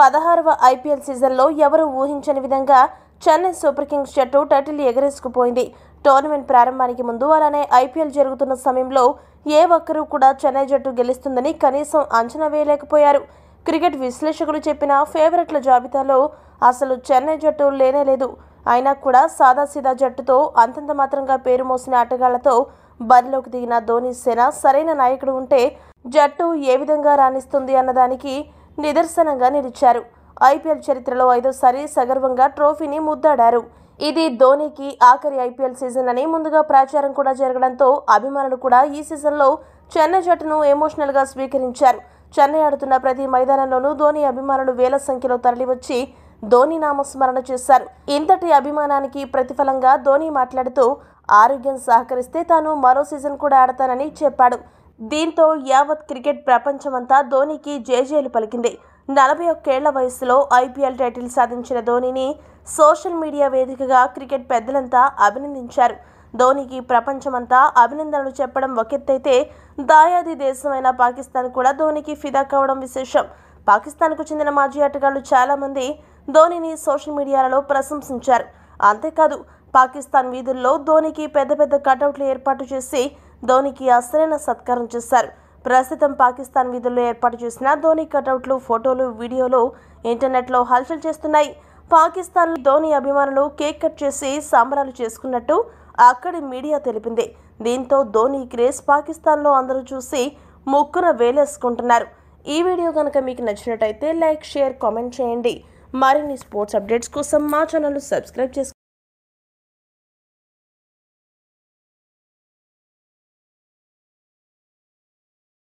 పదహారవ ఐపీఎల్ సీజన్లో ఎవరూ ఊహించని విధంగా చెన్నై సూపర్ కింగ్స్ జట్టు టైటిల్ ఎగరేసుకుపోయింది టోర్నమెంట్ ప్రారంభానికి ముందు అలానే ఐపీఎల్ జరుగుతున్న సమయంలో ఏ ఒక్కరూ కూడా చెన్నై జట్టు గెలుస్తుందని కనీసం అంచనా వేయలేకపోయారు క్రికెట్ విశ్లేషకులు చెప్పిన ఫేవరెట్ల జాబితాలో అసలు చెన్నై జట్టు లేనే లేదు అయినా కూడా సాదాసీదా జట్టుతో అంతంత మాత్రంగా పేరు మోసిన ఆటగాళ్లతో బరిలోకి దిగిన ధోని సేన సరైన నాయకుడు ఉంటే జట్టు ఏ విధంగా రాణిస్తుంది అన్నదానికి నిదర్శనంగా నిలిచారు ఐపీఎల్ చరిత్రలో ఐదోసారి సగర్వంగా ట్రోఫీని ముద్దాడారు ఇది ధోనికి ఆఖరి ఐపీఎల్ సీజన్ అని ముందుగా ప్రచారం కూడా జరగడంతో అభిమానులు కూడా ఈ సీజన్లో చెన్నై జట్టును ఎమోషనల్గా స్వీకరించారు చెన్నై ఆడుతున్న ప్రతి మైదానంలోనూ ధోని అభిమానులు వేల సంఖ్యలో తరలివచ్చి ధోని నామస్మరణ చేశారు ఇంతటి అభిమానానికి ప్రతిఫలంగా ధోని మాట్లాడుతూ ఆరోగ్యం సహకరిస్తే తాను మరో సీజన్ కూడా ఆడతానని చెప్పాడు దీంతో యావత్ క్రికెట్ ప్రపంచమంతా ధోనికి జేజేలు పలికింది నలభై ఒక్కేళ్ల వయసులో ఐపీఎల్ టైటిల్ సాధించిన ధోనిని సోషల్ మీడియా వేదికగా క్రికెట్ పెద్దలంతా అభినందించారు ధోనికి ప్రపంచమంతా అభినందనలు చెప్పడం ఒకెత్తైతే దాయాది దేశమైన పాకిస్తాన్ కూడా ధోనికి ఫిదా కావడం విశేషం పాకిస్తాన్కు చెందిన మాజీ ఆటగాళ్లు చాలామంది ధోనిని సోషల్ మీడియాలలో ప్రశంసించారు అంతేకాదు పాకిస్తాన్ వీధుల్లో ధోనికి పెద్ద పెద్ద కటౌట్లు ఏర్పాటు చేసి ధోనికి అసలైన సత్కారం చేశారు ప్రస్తుతం పాకిస్తాన్ విధుల్లో ఏర్పాటు చేసిన ధోని కటౌట్లు ఫోటోలు వీడియోలు ఇంటర్నెట్లో హల్చల్ చేస్తున్నాయి పాకిస్తాన్ ధోని అభిమానులు కేక్ కట్ చేసి సంబరాలు చేసుకున్నట్టు అక్కడి మీడియా తెలిపింది దీంతో ధోని క్రేజ్ పాకిస్తాన్లో అందరూ చూసి ముక్కున వేలేసుకుంటున్నారు ఈ వీడియో కనుక మీకు నచ్చినట్టయితే లైక్ షేర్ కామెంట్ చేయండి మరిన్ని స్పోర్ట్స్ అప్డేట్స్ కోసం మా ఛానల్ సబ్స్క్రైబ్ చేసుకోండి